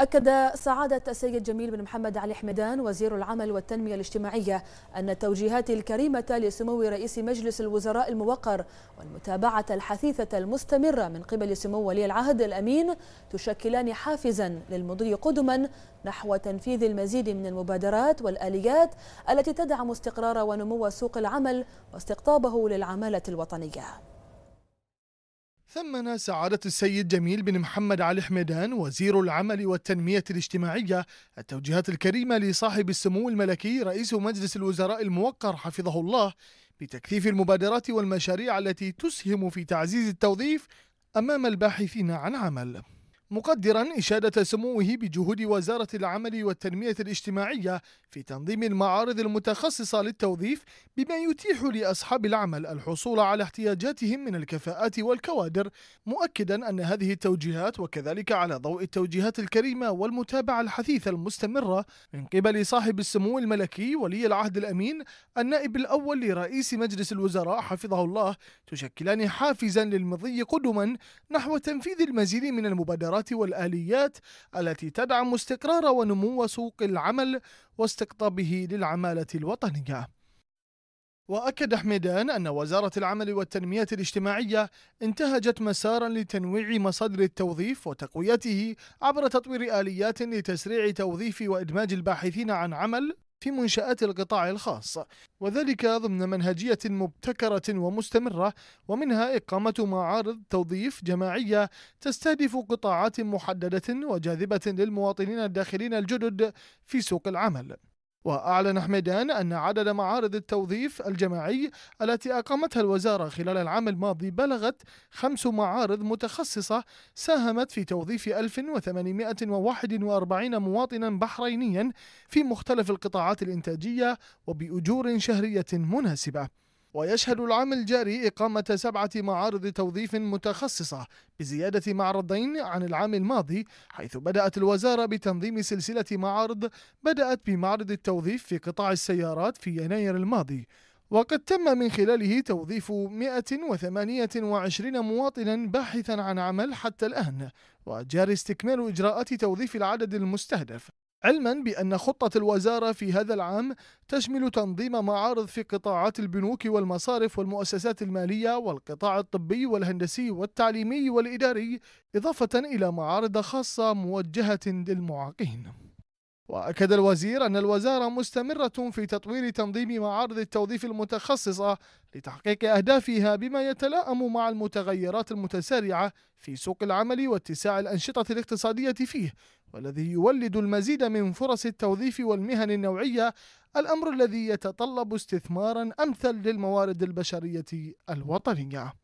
أكد سعادة السيد جميل بن محمد علي حمدان وزير العمل والتنمية الاجتماعية أن التوجيهات الكريمة لسمو رئيس مجلس الوزراء الموقر والمتابعة الحثيثة المستمرة من قبل سمو ولي العهد الأمين تشكلان حافزا للمضي قدما نحو تنفيذ المزيد من المبادرات والآليات التي تدعم استقرار ونمو سوق العمل واستقطابه للعمالة الوطنية ثمن سعادة السيد جميل بن محمد علي حميدان وزير العمل والتنمية الاجتماعية التوجيهات الكريمة لصاحب السمو الملكي رئيس مجلس الوزراء الموقر حفظه الله بتكثيف المبادرات والمشاريع التي تسهم في تعزيز التوظيف أمام الباحثين عن عمل مقدرا إشادة سموه بجهود وزارة العمل والتنمية الاجتماعية في تنظيم المعارض المتخصصة للتوظيف بما يتيح لأصحاب العمل الحصول على احتياجاتهم من الكفاءات والكوادر مؤكدا أن هذه التوجيهات وكذلك على ضوء التوجيهات الكريمة والمتابعة الحثيثة المستمرة من قبل صاحب السمو الملكي ولي العهد الأمين النائب الأول لرئيس مجلس الوزراء حفظه الله تشكلان حافزا للمضي قدما نحو تنفيذ المزيد من المبادرات الخبرات والآليات التي تدعم استقرار ونمو سوق العمل واستقطابه للعمالة الوطنية وأكد حميدان أن وزارة العمل والتنمية الاجتماعية انتهجت مسارا لتنويع مصادر التوظيف وتقويته عبر تطوير آليات لتسريع توظيف وإدماج الباحثين عن عمل في منشآت القطاع الخاص وذلك ضمن منهجية مبتكرة ومستمرة ومنها إقامة معارض توظيف جماعية تستهدف قطاعات محددة وجاذبة للمواطنين الداخلين الجدد في سوق العمل وأعلن حميدان أن عدد معارض التوظيف الجماعي التي أقامتها الوزارة خلال العام الماضي بلغت خمس معارض متخصصة ساهمت في توظيف 1841 مواطنا بحرينيا في مختلف القطاعات الإنتاجية وبأجور شهرية مناسبة ويشهد العام الجاري إقامة سبعة معارض توظيف متخصصة بزيادة معرضين عن العام الماضي حيث بدأت الوزارة بتنظيم سلسلة معارض بدأت بمعرض التوظيف في قطاع السيارات في يناير الماضي وقد تم من خلاله توظيف 128 مواطنا باحثا عن عمل حتى الآن وجاري استكمال إجراءات توظيف العدد المستهدف علما بأن خطة الوزارة في هذا العام تشمل تنظيم معارض في قطاعات البنوك والمصارف والمؤسسات المالية والقطاع الطبي والهندسي والتعليمي والإداري إضافة إلى معارض خاصة موجهة للمعاقين وأكد الوزير أن الوزارة مستمرة في تطوير تنظيم معارض التوظيف المتخصصة لتحقيق أهدافها بما يتلائم مع المتغيرات المتسارعة في سوق العمل واتساع الأنشطة الاقتصادية فيه والذي يولد المزيد من فرص التوظيف والمهن النوعية الأمر الذي يتطلب استثمارا أمثل للموارد البشرية الوطنية